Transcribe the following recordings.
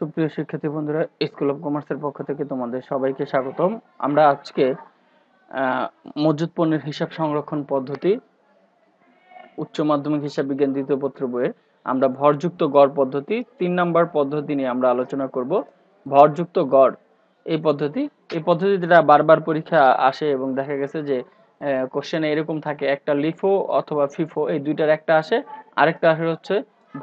সুপ্রিয় শিক্ষার্থী বন্ধুরা স্কুল অফ কমার্সের পক্ষ থেকে তোমাদের সবাইকে স্বাগতম আমরা আজকে মজুদ পণ্যের হিসাব সংরক্ষণ পদ্ধতি উচ্চ মাধ্যমিক হিসাব বিজ্ঞান দ্বিতীয় পত্র বইয়ের আমরা ভরযুক্ত গড় পদ্ধতি তিন নাম্বার পদ্ধতি নিয়ে আমরা আলোচনা করব ভরযুক্ত গড় এই পদ্ধতি এই পদ্ধতি যেটা বারবার পরীক্ষা আসে এবং দেখা গেছে যে কোশ্চেনে এরকম থাকে একটা লিফো অথবা ফিফো এই দুইটার একটা আসে আরেকটা আসে হচ্ছে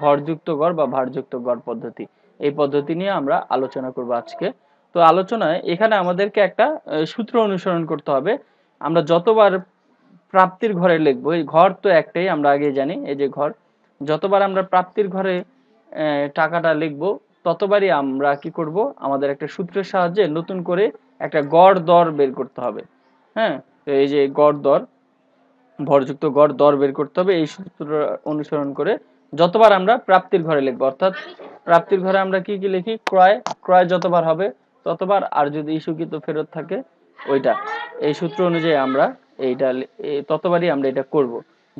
ভরযুক্ত গড় বা ভারযুক্ত গড় পদ্ধতি এই পদ্ধতি নিয়ে আমরা আলোচনা করব আজকে তো আলোচনায় এখানে আমাদেরকে একটা সূত্র অনুসরণ করতে হবে আমরা যতবার প্রাপ্তির ঘরে লিখব এই ঘর তো একটাই আমরা আগে জানি এই যে ঘর যতবার আমরা প্রাপ্তির ঘরে টাকাটা লিখব ততবারই আমরা কি করব আমাদের একটা সূত্রের সাহায্যে নতুন করে একটা গড় দর বের করতে হবে হ্যাঁ তো এই যে গড় দর ভরযুক্ত গড় দর বের করতে হবে এই সূত্র অনুসরণ করে যতবার আমরা প্রাপ্তির ঘরে লিখবো অর্থাৎ প্রাপ্তির ঘরে আমরা কি কি লিখি ক্রয় ক্রয় যতবার হবে ততবার আর যদি ইস্যুকৃত ফেরত থাকে ওইটা এই সূত্র অনুযায়ী আমরা এইটা ততবারই আমরা এটা করব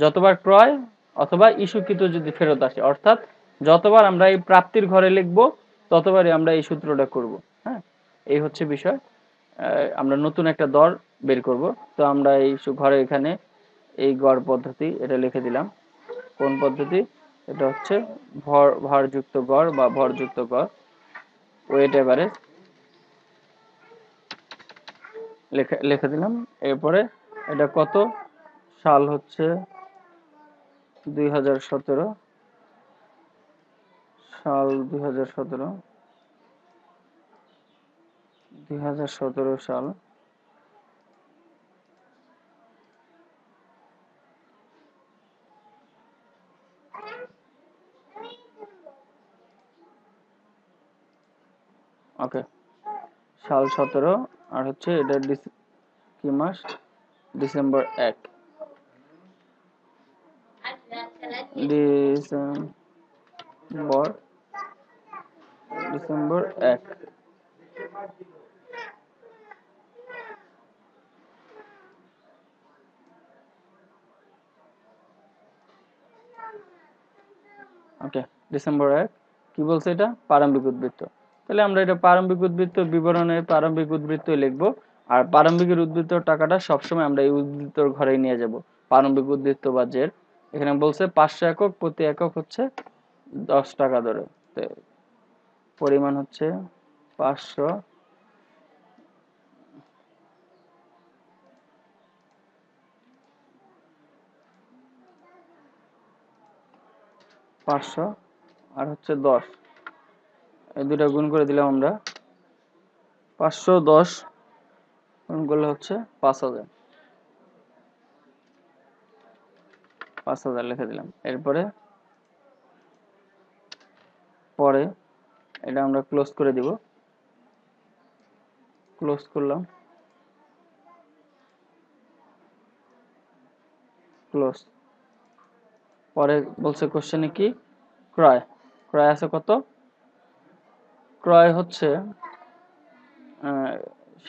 যতবার ক্রয় অথবা ইস্যুকৃত যদি ফেরত আসে অর্থাৎ যতবার আমরা এই প্রাপ্তির ঘরে লিখব ততবারই আমরা এই সূত্রটা করব হ্যাঁ এই হচ্ছে বিষয় আমরা নতুন একটা দর বের করব তো আমরা এই ঘরে এখানে এই গড় পদ্ধতি এটা লিখে দিলাম কোন পদ্ধতি এটা হচ্ছে ভর ভারযুক্ত গড় বা ভরযুক্ত গড় ওয়েট এভারেজ লেখা লেখা দিলাম এরপরে এটা কত সাল হচ্ছে দুই সাল দুই সাল ওকে সাল সতেরো আর হচ্ছে এটা কি মাস ডিসেম্বর এক ডিসেম্বর ডিসেম্বর এক ওকে ডিসেম্বর এক কি বলছে এটা প্রারম্ভিক উদ্বৃত্ত তাহলে আমরা এটা প্রারম্ভিক উদ্বৃত্ত বিবরণের প্রারম্ভিক উদ্বৃত্ত লিখব আর প্রারম্ভিকের উদ্বৃত্ত টাকাটা সবসময় আমরা এই উদ্বৃত্তর ঘরে নিয়ে যাব প্রারম্ভিক উদ্বৃত্ত বা জের এখানে বলছে পাঁচশো একক প্রতি একক হচ্ছে দশ টাকা ধরে পরিমাণ হচ্ছে পাঁচশো পাঁচশো আর হচ্ছে দশ এই দুটা গুণ করে দিলাম আমরা পাঁচশো দশ গুণ করলে হচ্ছে পাঁচ হাজার পাঁচ হাজার লিখে দিলাম এরপরে পরে এটা আমরা ক্লোজ করে দিব ক্লোজ করলাম ক্লোজ পরে বলছে কোশ্চেনে কি ক্রয় ক্রয় আছে কত ক্রয় হচ্ছে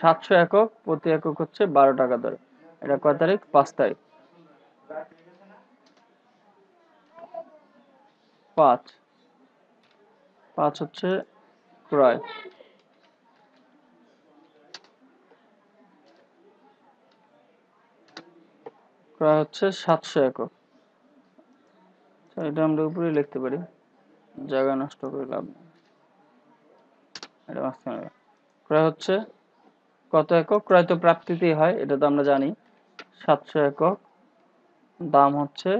সাতশো একক প্রতি একক হচ্ছে বারো টাকা দরে এটা কয় তারিখ পাঁচ তারিখ পাঁচ পাঁচ হচ্ছে ক্রয় ক্রয় হচ্ছে সাতশো একক এটা আমরা উপরে লিখতে পারি জায়গা নষ্ট করে লাভ নেই এটা মাঝখানে ক্রয় হচ্ছে কত একক ক্রয় তো প্রাপ্তিতেই হয় এটা তো আমরা জানি সাতশো একক দাম হচ্ছে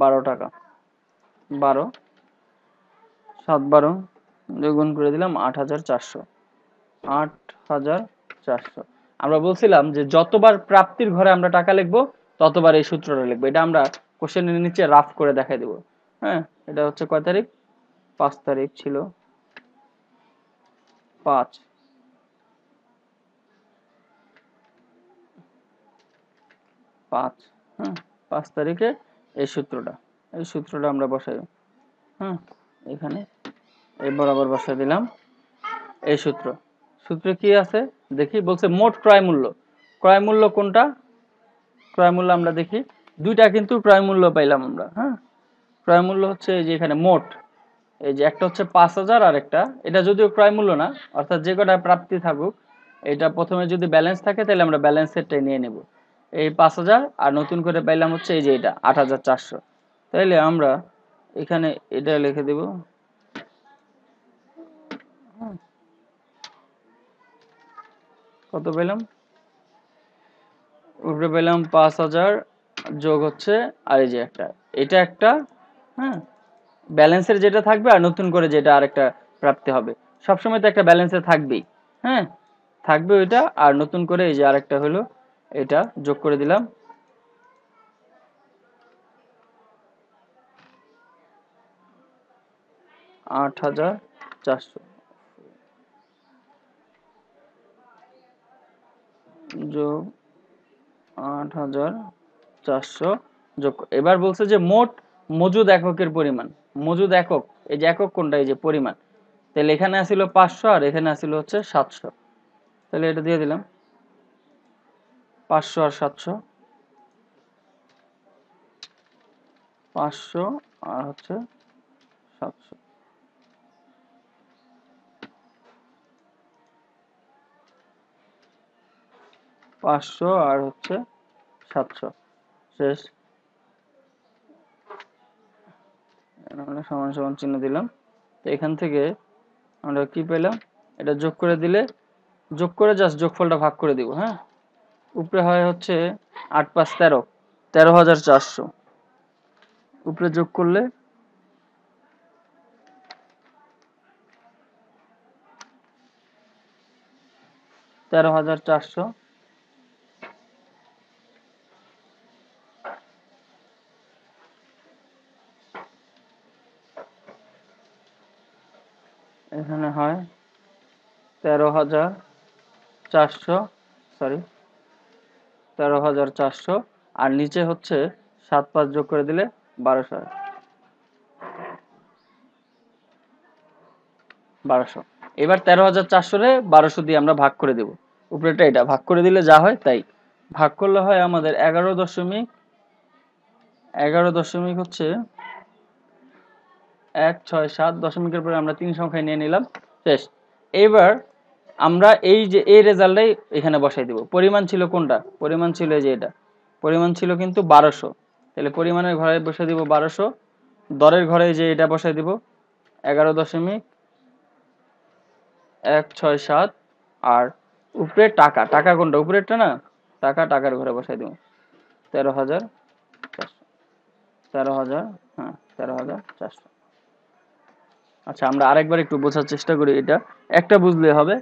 বারো টাকা বারো সাত বারো দুগুণ করে দিলাম আট হাজার চারশো আট হাজার চারশো আমরা বলছিলাম যে যতবার প্রাপ্তির ঘরে আমরা টাকা লিখবো ততবার এই সূত্রটা লিখবো এটা আমরা কোশ্চেনের নিচে রাফ করে দেখাই দেবো হ্যাঁ এটা হচ্ছে কয় তারিখ পাঁচ তারিখ ছিল পাঁচ পাঁচ হ্যাঁ পাঁচ তারিখে এই সূত্রটা এই সূত্রটা আমরা বসাই হ্যাঁ এখানে এই বরাবর বসাই দিলাম এই সূত্র সূত্রে কি আছে দেখি বলছে মোট ক্রয় মূল্য ক্রয় মূল্য কোনটা ক্রয় মূল্য আমরা দেখি দুইটা কিন্তু ক্রয় মূল্য পাইলাম আমরা হ্যাঁ ক্রয় মূল্য হচ্ছে যে এখানে মোট এই যে একটা হচ্ছে পাঁচ হাজার আর একটা এটা যদিও ক্রয় মূল্য না অর্থাৎ যে কটা প্রাপ্তি থাকুক এটা প্রথমে যদি ব্যালেন্স থাকে তাহলে আমরা ব্যালেন্সেরটাই নিয়ে নেব এই পাঁচ হাজার আর নতুন করে পাইলাম হচ্ছে এই যে এটা আট হাজার চারশো তাইলে আমরা এখানে এটা লিখে দেব কত পেলাম উপরে পেলাম পাঁচ হাজার যোগ হচ্ছে আর এই যে একটা এটা একটা হ্যাঁ ব্যালেন্সের যেটা থাকবে আর নতুন করে যেটা আরেকটা প্রাপ্তি হবে সবসময় তো একটা ব্যালেন্সে থাকবেই হ্যাঁ থাকবে ওইটা আর নতুন করে এই যে আরেকটা হলো এটা যোগ করে দিলাম আট হাজার চারশো যোগ আট হাজার চারশো যোগ এবার বলছে যে মোট মজুদ এককের পরিমাণ মজুদ একক এই যে একক কোনটা এই যে পরিমাণ তাহলে এখানে আসিল পাঁচশো আর এখানে আসিল হচ্ছে সাতশো তাহলে এটা দিয়ে দিলাম পাঁচশো আর সাতশো পাঁচশো আর হচ্ছে সাতশো পাঁচশো আর হচ্ছে সাতশো শেষ সমান সমান চিহ্ন দিলাম তো এখান থেকে আমরা কি পেলাম এটা যোগ করে দিলে যোগ করে জাস্ট যোগফলটা ভাগ করে দিব হ্যাঁ উপরে হয় হচ্ছে আট পাঁচ তেরো তেরো হাজার চারশো উপরে যোগ করলে তেরো হাজার চারশো এখানে হয় তেরো হাজার চারশো সরি তেরো হাজার চারশো আর নিচে হচ্ছে সাত পাঁচ যোগ করে দিলে বারোশো বারোশো এবার তেরো হাজার চারশোরে বারোশো দিয়ে আমরা ভাগ করে দেব উপরেটা এটা ভাগ করে দিলে যা হয় তাই ভাগ করলে হয় আমাদের এগারো দশমিক এগারো দশমিক হচ্ছে এক ছয় সাত দশমিকের পরে আমরা তিন সংখ্যায় নিয়ে নিলাম শেষ এবার আমরা এই যে এই রেজাল্টটাই এখানে বসাই দেব পরিমাণ ছিল কোনটা পরিমাণ ছিল যে এটা পরিমাণ ছিল কিন্তু বারোশো তাহলে পরিমাণের ঘরে বসে দিব বারোশো দরের ঘরে যে এটা বসাই দিব এগারো দশমিক এক ছয় সাত আর উপরে টাকা টাকা কোনটা উপরেরটা না টাকা টাকার ঘরে বসাই দিব তেরো হাজার চারশো তেরো হাজার হ্যাঁ তেরো হাজার চারশো আচ্ছা আমরা আরেকবার একটু বোঝার চেষ্টা করি এটা একটা বুঝলে হবে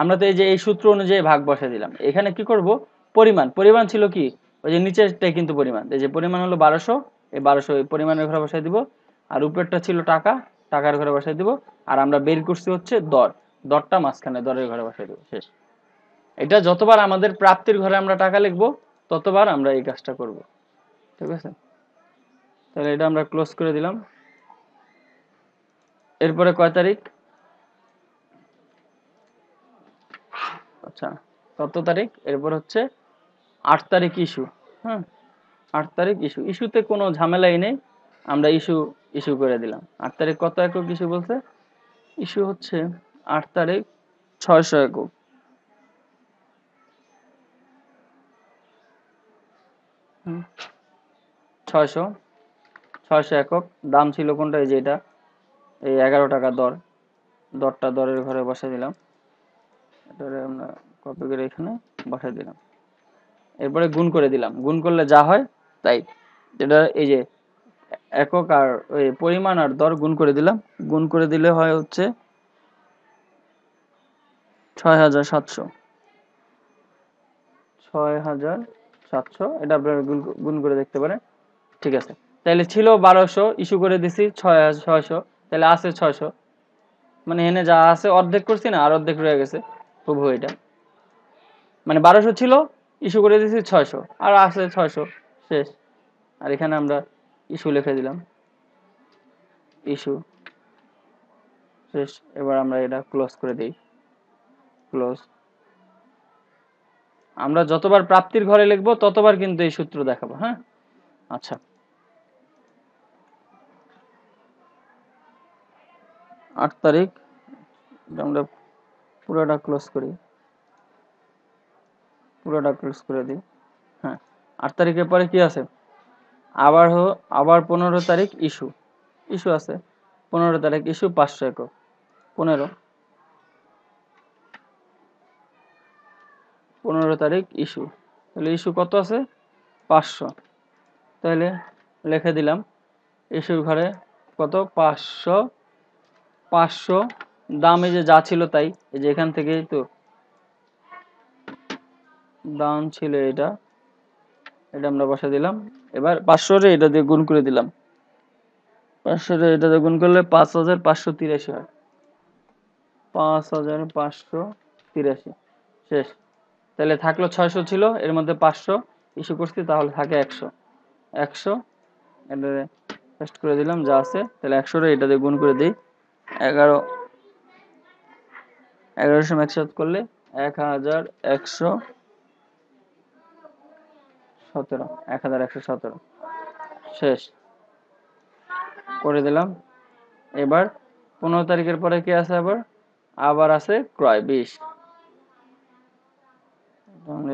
আমরা তো এই যে এই সূত্র অনুযায়ী ভাগ বসে দিলাম এখানে কি করব পরিমাণ পরিমাণ ছিল কি ওই যে নিচেরটাই কিন্তু পরিমাণ এই যে পরিমাণ হলো বারোশো এই বারোশো এই পরিমাণের ঘরে বসাই দিব আর উপরটা ছিল টাকা টাকার ঘরে বসাই দিব আর আমরা বের করছি হচ্ছে দর দরটা মাঝখানে দরের ঘরে বসাই দিব শেষ এটা যতবার আমাদের প্রাপ্তির ঘরে আমরা টাকা লিখবো ততবার আমরা এই কাজটা করব ঠিক আছে তাহলে এটা আমরা ক্লোজ করে দিলাম এরপরে কয় তারিখ আচ্ছা কত তারিখ এরপর হচ্ছে আট তারিখ ইস্যু হ্যাঁ আট তারিখ ইস্যু ইস্যুতে কোনো ঝামেলাই নেই আমরা ইস্যু ইস্যু করে দিলাম আট তারিখ কত একক ইস্যু বলছে ইস্যু হচ্ছে আট তারিখ ছয়শো একক ছয়শো ছয়শো একক দাম ছিল কোনটা এই যে এটা এই এগারো টাকা দর দরটা দরের ঘরে বসে দিলাম এটারে আমরা কপি করে এখানে বসে দিলাম এরপরে গুণ করে দিলাম গুণ করলে যা হয় তাই এটা এই যে একক আর ওই পরিমাণ আর দর গুণ করে দিলাম গুণ করে দিলে হয় হচ্ছে ছয় হাজার সাতশো ছয় হাজার সাতশো এটা আপনারা গুণ করে দেখতে পারেন ঠিক আছে তাহলে ছিল বারোশো ইস্যু করে দিছি ছয় ছয়শো তাহলে আছে ছয়শো মানে এনে যা আছে অর্ধেক করছি না আর অর্ধেক রয়ে গেছে হুবহু এটা মানে বারোশো ছিল ইস্যু করে দিয়েছি ছয়শো আর আছে ছয়শো শেষ আর এখানে আমরা ইস্যু লিখে দিলাম ইস্যু শেষ এবার আমরা এটা ক্লোজ করে দিই ক্লোজ আমরা যতবার প্রাপ্তির ঘরে লিখবো ততবার কিন্তু এই সূত্র দেখাবো হ্যাঁ আচ্ছা আট তারিখ আমরা পুরোটা ক্লোজ করি পুরোটা ক্লোজ করে দিই হ্যাঁ আট তারিখের পরে কি আছে আবার হো আবার পনেরো তারিখ ইস্যু ইস্যু আছে পনেরো তারিখ ইস্যু পাঁচশো একক পনেরো পনেরো তারিখ ইস্যু তাহলে ইস্যু কত আছে পাঁচশো তাহলে লিখে দিলাম ইস্যুর ঘরে কত পাঁচশো পাঁচশো দামে যে যা ছিল তাই এই যে এখান থেকেই তো দাম ছিল এটা এটা আমরা বসা দিলাম এবার পাঁচশোরে এটা দিয়ে গুণ করে দিলাম পাঁচশোরে এটা দিয়ে গুণ করলে পাঁচ হাজার পাঁচশো তিরাশি হয় পাঁচ হাজার পাঁচশো তিরাশি শেষ তাহলে থাকলো ছয়শো ছিল এর মধ্যে পাঁচশো ইস্যু করছি তাহলে থাকে একশো একশো এটা করে দিলাম যা আছে তাহলে একশোরে এটা দিয়ে গুণ করে দিই এগারো এগারো সময় একসাথ করলে এক হাজার একশো সতেরো এক হাজার একশো সতেরো শেষ করে দিলাম এবার পনেরো তারিখের পরে কি আছে আবার আবার আছে ক্রয় বিশ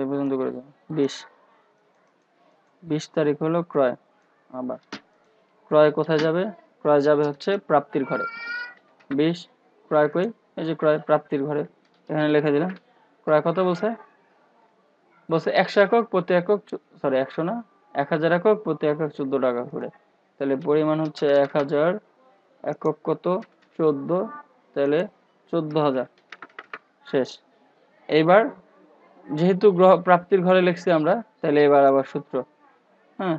এই পর্যন্ত করে দিলাম বিশ বিশ তারিখ হলো ক্রয় আবার ক্রয় কোথায় যাবে ক্রয় যাবে হচ্ছে প্রাপ্তির ঘরে বিশ ক্রয় কই এই যে ক্রয় প্রাপ্তির ঘরে এখানে লিখে দিলাম ক্রয় কত বলছে বলছে একশো একক প্রতি একক সরি একশো না এক হাজার একক প্রতি একক চোদ্দ টাকা করে তাহলে পরিমাণ হচ্ছে এক হাজার একক কত চোদ্দ তাহলে চোদ্দ হাজার শেষ এইবার যেহেতু গ্রহ প্রাপ্তির ঘরে লিখছি আমরা তাহলে এবার আবার সূত্র হ্যাঁ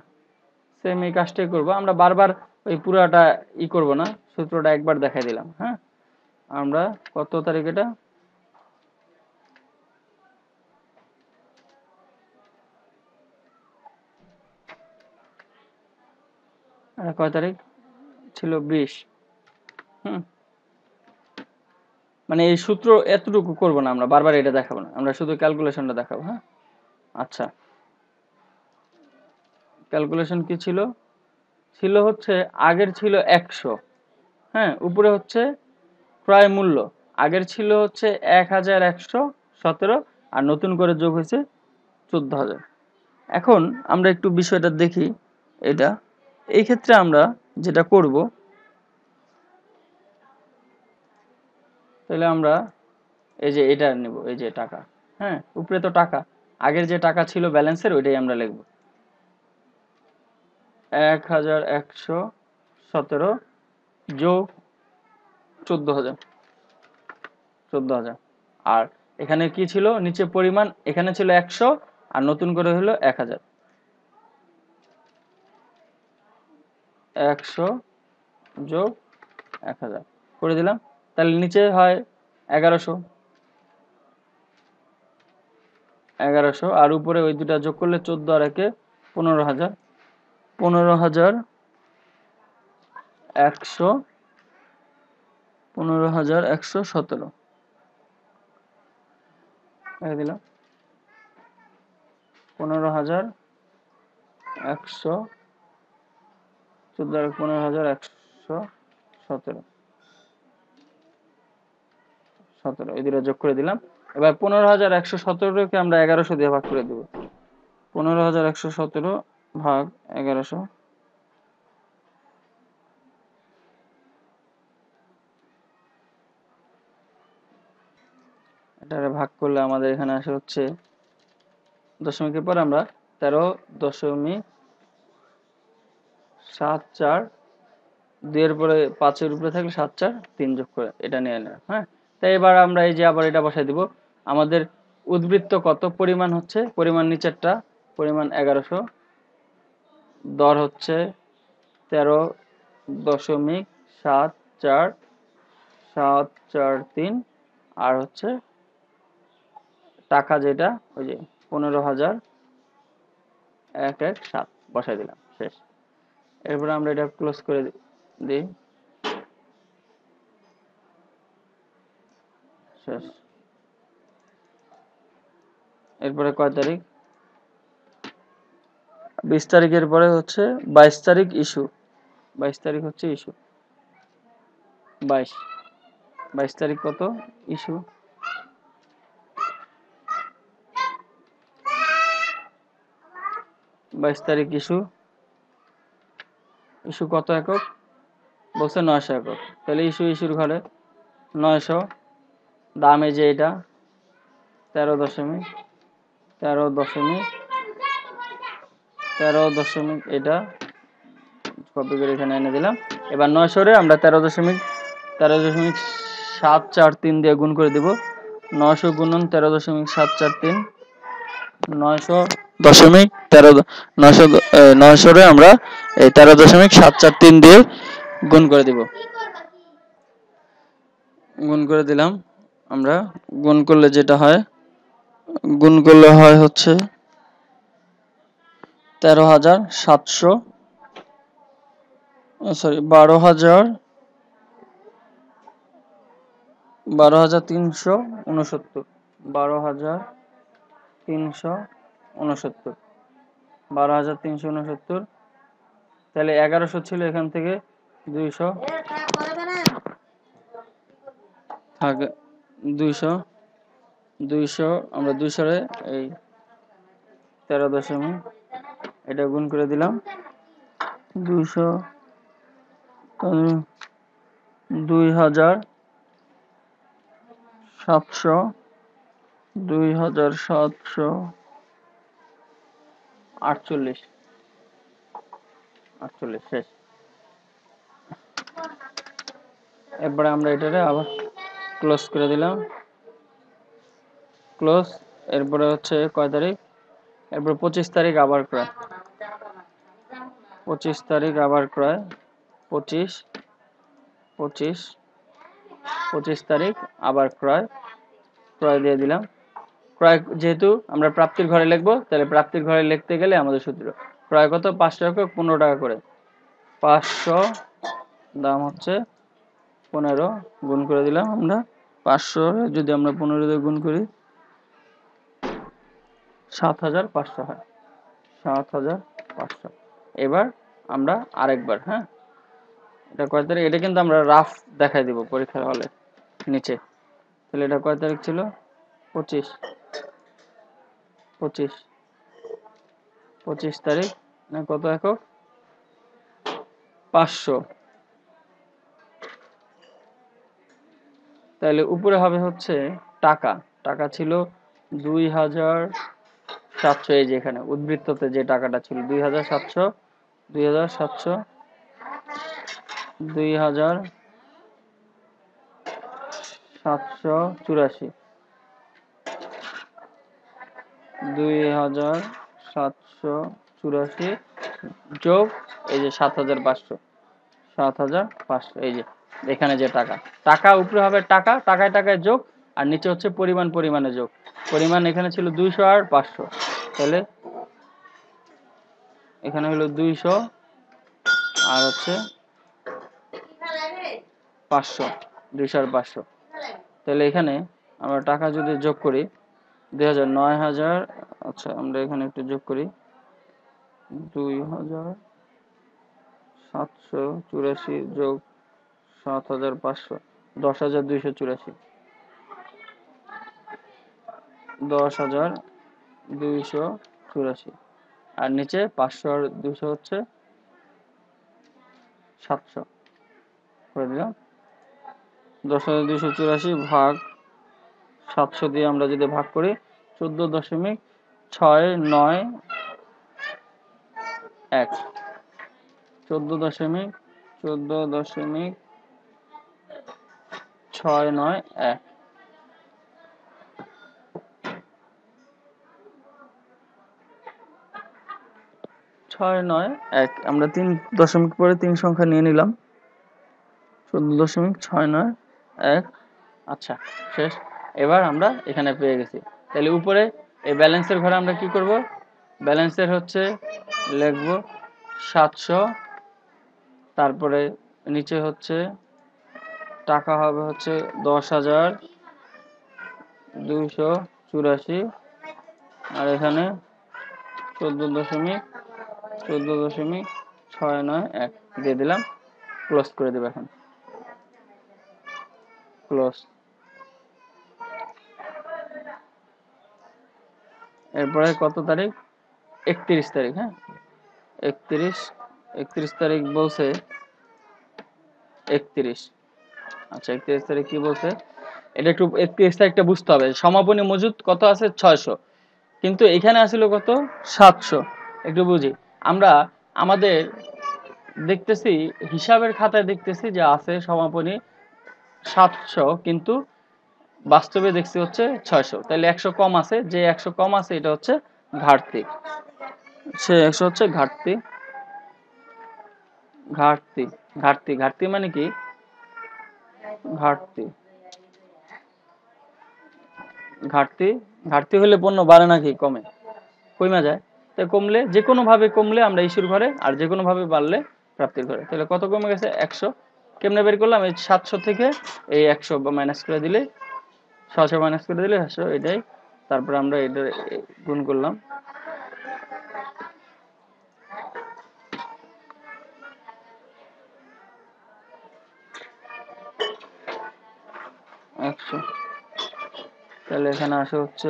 সেম এই কাজটাই করবো আমরা বারবার ওই পুরাটা ই করব না সূত্রটা একবার দেখাই দিলাম হ্যাঁ আমরা কত তারিখ এটা কয় তারিখ ছিল বিশ হুম মানে এই সূত্র এতটুকু করব না আমরা বারবার এটা দেখাবো না আমরা শুধু ক্যালকুলেশনটা দেখাবো হ্যাঁ আচ্ছা ক্যালকুলেশন কি ছিল ছিল হচ্ছে আগের ছিল একশো হ্যাঁ উপরে হচ্ছে ক্রয় মূল্য আগের ছিল হচ্ছে এক হাজার একশো সতেরো আর নতুন করে যোগ হয়েছে চোদ্দ হাজার এখন আমরা একটু বিষয়টা দেখি এটা এই ক্ষেত্রে আমরা যেটা করব তাহলে আমরা এই যে এটা নেব এই যে টাকা হ্যাঁ উপরে তো টাকা আগের যে টাকা ছিল ব্যালেন্সের ওইটাই আমরা লিখব এক হাজার একশো সতেরো যোগ চোদ্দ হাজার চোদ্দ হাজার আর এখানে কি ছিল নিচে পরিমাণ এখানে ছিল একশো আর নতুন করে হলো এক হাজার একশো যোগ এক হাজার করে দিলাম তাহলে নিচে হয় এগারোশো এগারোশো আর উপরে ওই দুটা যোগ করলে চোদ্দ আর একে পনেরো হাজার পনেরো হাজার একশো পনেরো হাজার একশো সতেরো দিলাম পনেরো হাজার একশো চোদ্দ পনেরো হাজার একশো সতেরো সতেরো এই দুটো যোগ করে দিলাম এবার পনেরো হাজার একশো সতেরোকে আমরা এগারোশো দিয়ে ভাগ করে দেব পনেরো হাজার একশো সতেরো ভাগ এগারোশো এটা ভাগ করলে আমাদের এখানে আসে হচ্ছে দশমিকের পর আমরা তেরো দশমিক সাত চার দুইয়ের পরে পাঁচের উপরে থাকলে সাত চার তিন যোগ করে এটা নিয়ে নেবে হ্যাঁ তাই এবার আমরা এই যে আবার এটা বসাই দিব আমাদের উদ্বৃত্ত কত পরিমাণ হচ্ছে পরিমাণ নিচেরটা পরিমাণ এগারোশো দর হচ্ছে তেরো দশমিক সাত চার সাত চার তিন আর হচ্ছে টাকা যেটা ওই যে পনেরো হাজার এক এক সাত বসাই দিলাম শেষ এরপরে আমরা এটা ক্লোজ করে দিই শেষ এরপরে কয় তারিখ বিশ তারিখের পরে হচ্ছে বাইশ তারিখ ইস্যু বাইশ তারিখ হচ্ছে ইস্যু বাইশ বাইশ তারিখ কত ইস্যু বাইশ তারিখ ইস্যু ইস্যু কত একক বলছে নয়শো একক তাহলে ইস্যু ইস্যুর ঘরে নয়শো দামে যে এটা তেরো দশমিক তেরো দশমিক তেরো দশমিক এটা কপি করে এখানে এনে দিলাম এবার নয়শোরে আমরা তেরো দশমিক তেরো দশমিক সাত চার তিন দিয়ে গুণ করে দেব নয়শো গুণন তেরো দশমিক সাত চার তিন নয়শো দশমিক তেরো নয়শো নয়শোরে আমরা এই তেরো দশমিক সাত চার তিন দিয়ে গুণ করে দিব গুণ করে দিলাম আমরা গুণ করলে যেটা হয় গুণ করলে হয় হচ্ছে তেরো হাজার সাতশো সরি বারো হাজার বারো হাজার তিনশো উনসত্তর বারো হাজার তিনশো উনসত্তর বারো হাজার তিনশো উনসত্তর তাহলে এগারোশো ছিল এখান থেকে দুইশো থাকে দুইশো দুইশো আমরা দুইশোরে এই তেরো দশমিক এটা গুণ করে দিলাম দুইশো দুই হাজার সাতশো দুই হাজার সাতশো আটচল্লিশ আটচল্লিশ শেষ এরপরে আমরা এটারে আবার ক্লোজ করে দিলাম ক্লোজ এরপরে হচ্ছে কয় তারিখ এরপর পঁচিশ তারিখ আবার ক্রয় পঁচিশ তারিখ আবার ক্রয় পঁচিশ পঁচিশ পঁচিশ তারিখ আবার ক্রয় ক্রয় দিয়ে দিলাম ক্রয় যেহেতু আমরা প্রাপ্তির ঘরে লিখবো তাহলে প্রাপ্তির ঘরে লিখতে গেলে আমাদের সূত্র ক্রয় কত পাঁচশো একক পনেরো টাকা করে পাঁচশো দাম হচ্ছে পনেরো গুণ করে দিলাম আমরা পাঁচশো যদি আমরা পনেরো দিয়ে গুণ করি সাত হাজার পাঁচশো হয় সাত হাজার পাঁচশো এবার আমরা আরেকবার হ্যাঁ এটা কয় তারিখ এটা কিন্তু আমরা রাফ দেখাই দিব পরীক্ষার হলে নিচে তাহলে এটা কয় তারিখ ছিল পঁচিশ পঁচিশ পঁচিশ তারিখ না কত একক পাঁচশো তাহলে উপরে হবে হচ্ছে টাকা টাকা ছিল দুই হাজার সাতশো এই যেখানে উদ্বৃত্ততে যে টাকাটা ছিল দুই হাজার সাতশো দুই হাজার সাতশো দুই হাজার সাতশো চুরাশি দুই হাজার সাতশো চুরাশি যোগ এই যে সাত হাজার পাঁচশো সাত হাজার পাঁচশো এই যে এখানে যে টাকা টাকা উপরে হবে টাকা টাকায় টাকায় যোগ আর নিচে হচ্ছে পরিমাণ পরিমাণে যোগ পরিমাণ এখানে ছিল দুইশো আর পাঁচশো তাহলে এখানে হলো দুইশো আর হচ্ছে পাঁচশো দুইশো আর পাঁচশো তাহলে এখানে আমরা টাকা যদি যোগ করি 2000 হাজার নয় হাজার আচ্ছা আমরা এখানে একটু যোগ করি দুই হাজার সাতশো চুরাশি যোগ সাত হাজার পাঁচশো দশ হাজার দুইশো চুরাশি দশ হাজার দুইশো চুরাশি আর নিচে পাঁচশো আর 200 হচ্ছে সাতশো করে দিলাম দশ হাজার দুইশো চুরাশি ভাগ সাতশো দিয়ে আমরা যদি ভাগ করি চোদ্দ দশমিক ছয় নয় এক চোদ্দ দশমিক চোদ্দ দশমিক ছয় নয় এক ছয় নয় এক আমরা তিন দশমিক পরে তিন সংখ্যা নিয়ে নিলাম চোদ্দ দশমিক ছয় নয় এক আচ্ছা শেষ এবার আমরা এখানে পেয়ে গেছি তাহলে উপরে এই ব্যালেন্সের ঘরে আমরা কি করব ব্যালেন্সের হচ্ছে লিখব সাতশো তারপরে নিচে হচ্ছে টাকা হবে হচ্ছে দশ হাজার দুইশো চুরাশি আর এখানে চোদ্দো দশমিক চোদ্দো দশমিক ছয় নয় এক দিয়ে দিলাম ক্লোজ করে দেবো এখন ক্লোজ এরপরে কত তারিখ একত্রিশ তারিখ হ্যাঁ একত্রিশ একত্রিশ তারিখ বলছে একত্রিশ আচ্ছা একত্রিশ তারিখ কি বলছে এটা একটু একত্রিশ তারিখটা বুঝতে হবে সমাপনী মজুদ কত আছে ছয়শো কিন্তু এখানে আসলে কত সাতশো একটু বুঝি আমরা আমাদের দেখতেছি হিসাবের খাতায় দেখতেছি যে আছে সমাপনী সাতশো কিন্তু বাস্তবে দেখছি হচ্ছে ছয়শো তাহলে একশো কম আছে যে একশো কম আছে এটা হচ্ছে ঘাটতি সে একশো হচ্ছে ঘাটতি ঘাটতি ঘাটতি ঘাটতি মানে কি ঘাটতি ঘাটতি ঘাটতি হলে পণ্য বাড়ে নাকি কমে কমে যায় তাই কমলে যে কোনো ভাবে কমলে আমরা ইস্যুর ঘরে আর যে কোনো ভাবে বাড়লে প্রাপ্তির ঘরে তাহলে কত কমে গেছে একশো কেমনে বের করলাম এই সাতশো থেকে এই একশো মাইনাস করে দিলে ছশো মাইনাস করে দিলে একশো এটাই তারপর আমরা এটা গুণ করলাম একশো আচ্ছা। তাহলে এখানে আসে হচ্ছে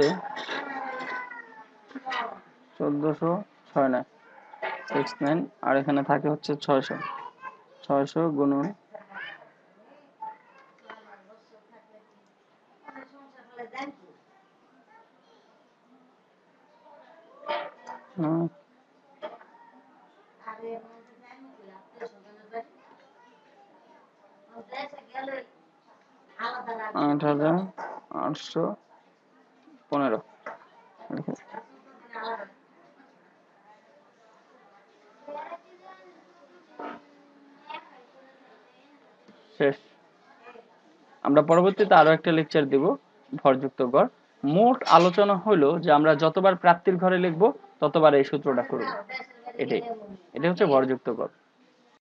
চোদ্দশো ছয় নয় সিক্স নাইন আর এখানে থাকে হচ্ছে ছয়শো ছয়শো গুণন আট হাজার আটশো পনেরো শেষ আমরা পরবর্তীতে আরো একটা লেকচার দিব ভরযুক্ত গড় মোট আলোচনা হলো যে আমরা যতবার প্রাপ্তির ঘরে লিখবো ততবার এই সূত্রটা করবো এটাই এটা হচ্ছে ভরযুক্ত কর